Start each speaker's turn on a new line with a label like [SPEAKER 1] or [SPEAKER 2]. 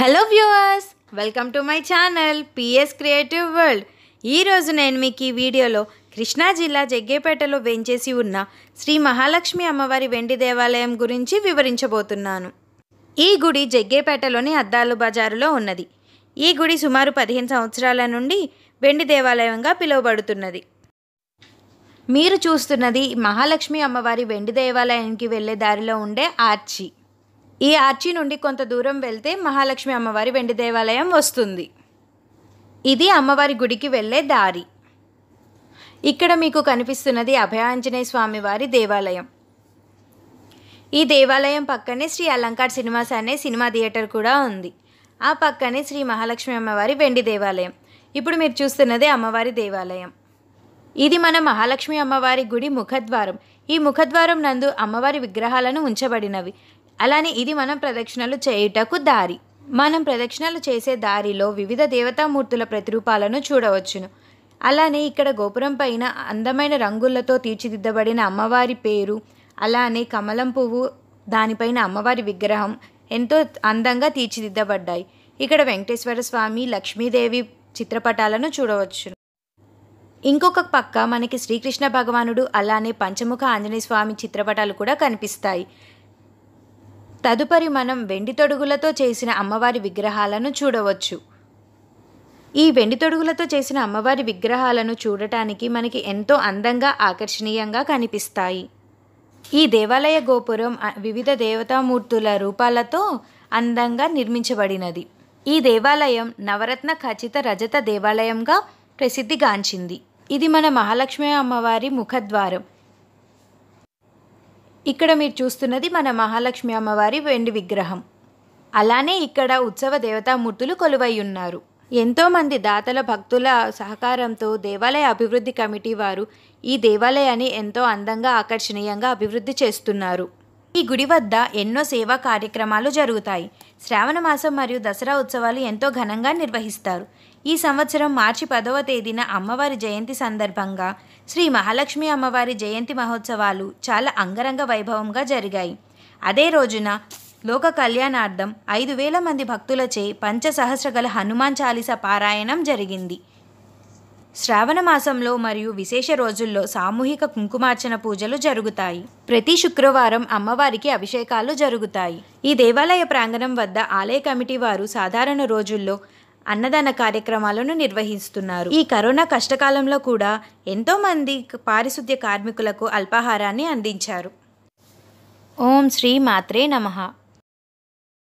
[SPEAKER 1] hello viewers welcome to my channel PS creative world ఈరోజు నేను మీకు ఈ వీడియోలో కృష్ణా జిల్లా జగ్గేపేటలో వెంచేసి ఉన్న శ్రీ మహాలక్ష్మి అమ్మవారి వెండి దేవాలయం గురించి వివరించబోతున్నాను ఈ గుడి జగ్గేపేటలోని అద్దాలు బజారులో ఉన్నది ఈ గుడి సుమారు పదిహేను సంవత్సరాల నుండి వెండి దేవాలయంగా పిలువబడుతున్నది మీరు చూస్తున్నది మహాలక్ష్మి అమ్మవారి వెండి దేవాలయానికి వెళ్ళే దారిలో ఉండే ఆర్చి ఈ ఆర్చి నుండి కొంత దూరం వెళ్తే మహాలక్ష్మి అమ్మవారి వెండి దేవాలయం వస్తుంది ఇది అమ్మవారి గుడికి వెళ్ళే దారి ఇక్కడ మీకు కనిపిస్తున్నది అభయాంజనేయ స్వామివారి దేవాలయం ఈ దేవాలయం పక్కనే శ్రీ అలంకార్ సినిమాస్ అనే సినిమా థియేటర్ కూడా ఉంది ఆ పక్కనే శ్రీ మహాలక్ష్మి అమ్మవారి వెండి దేవాలయం ఇప్పుడు మీరు చూస్తున్నది అమ్మవారి దేవాలయం ఇది మన మహాలక్ష్మి అమ్మవారి గుడి ముఖద్వారం ఈ ముఖద్వారం నందు అమ్మవారి విగ్రహాలను ఉంచబడినవి అలానే ఇది మనం ప్రదక్షిణలు చేయుటకు దారి మనం ప్రదక్షిణలు చేసే దారిలో వివిధ దేవతామూర్తుల ప్రతిరూపాలను చూడవచ్చును అలానే ఇక్కడ గోపురం పైన అందమైన రంగులతో తీర్చిదిద్దబడిన అమ్మవారి పేరు అలానే కమలం పువ్వు దానిపైన అమ్మవారి విగ్రహం ఎంతో అందంగా తీర్చిదిద్దబడ్డాయి ఇక్కడ వెంకటేశ్వర స్వామి లక్ష్మీదేవి చిత్రపటాలను చూడవచ్చు ఇంకొక పక్క మనకి శ్రీకృష్ణ భగవానుడు అలానే పంచముఖ ఆంజనేయ స్వామి చిత్రపటాలు కూడా కనిపిస్తాయి తదుపరి మనం వెండి తొడుగులతో చేసిన అమ్మవారి విగ్రహాలను చూడవచ్చు ఈ వెండి తొడుగులతో చేసిన అమ్మవారి విగ్రహాలను చూడటానికి మనకి ఎంతో అందంగా ఆకర్షణీయంగా కనిపిస్తాయి ఈ దేవాలయ గోపురం వివిధ దేవతామూర్తుల రూపాలతో అందంగా నిర్మించబడినది ఈ దేవాలయం నవరత్న ఖచ్చిత రజత దేవాలయంగా ప్రసిద్ధిగాంచింది ఇది మన మహాలక్ష్మి అమ్మవారి ముఖద్వారం ఇక్కడ మీరు చూస్తున్నది మన మహాలక్ష్మి అమ్మవారి వెండి విగ్రహం అలానే ఇక్కడ ఉత్సవ దేవతామూర్తులు కొలువై ఉన్నారు ఎంతోమంది దాతల భక్తుల సహకారంతో దేవాలయ అభివృద్ధి కమిటీ వారు ఈ దేవాలయాన్ని ఎంతో అందంగా ఆకర్షణీయంగా అభివృద్ధి చేస్తున్నారు ఈ గుడి వద్ద ఎన్నో సేవా కార్యక్రమాలు జరుగుతాయి శ్రావణ మాసం మరియు దసరా ఉత్సవాలు ఎంతో ఘనంగా నిర్వహిస్తారు ఈ సంవత్సరం మార్చి పదవ తేదీన అమ్మవారి జయంతి సందర్భంగా శ్రీ మహాలక్ష్మి అమ్మవారి జయంతి మహోత్సవాలు చాలా అంగరంగ వైభవంగా జరిగాయి అదే రోజున లోక కళ్యాణార్థం ఐదు వేల మంది భక్తులచే పంచసహస్రగల హనుమాన్ చాలీస పారాయణం జరిగింది శ్రావణ మాసంలో మరియు విశేష రోజుల్లో సామూహిక కుంకుమార్చన పూజలు జరుగుతాయి ప్రతి శుక్రవారం అమ్మవారికి అభిషేకాలు జరుగుతాయి ఈ దేవాలయ ప్రాంగణం వద్ద ఆలయ కమిటీ వారు సాధారణ రోజుల్లో అన్నదాన కార్యక్రమాలను నిర్వహిస్తున్నారు ఈ కరోనా కష్టకాలంలో కూడా ఎంతోమంది పారిశుద్ధ్య కార్మికులకు అల్పాహారాన్ని అందించారు ఓం శ్రీ మాత్రే నమః